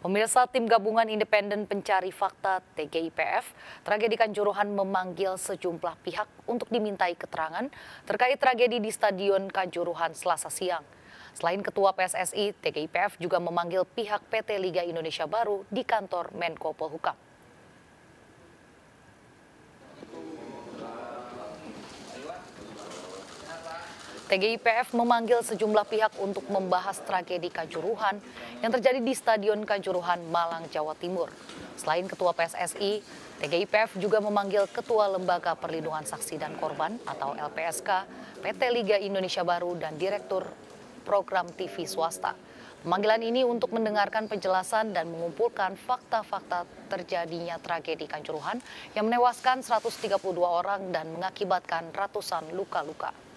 Pemirsa tim gabungan independen pencari fakta TGIPF, tragedi Kanjuruhan memanggil sejumlah pihak untuk dimintai keterangan terkait tragedi di Stadion Kanjuruhan Selasa siang. Selain Ketua PSSI, TGIPF juga memanggil pihak PT Liga Indonesia Baru di kantor Menko Polhukam. TGIPF memanggil sejumlah pihak untuk membahas tragedi Kanjuruhan yang terjadi di Stadion Kanjuruhan, Malang, Jawa Timur. Selain Ketua PSSI, TGIPF juga memanggil Ketua Lembaga Perlindungan Saksi dan Korban atau LPSK, PT Liga Indonesia Baru, dan Direktur Program TV Swasta. Pemanggilan ini untuk mendengarkan penjelasan dan mengumpulkan fakta-fakta terjadinya tragedi Kanjuruhan yang menewaskan 132 orang dan mengakibatkan ratusan luka-luka.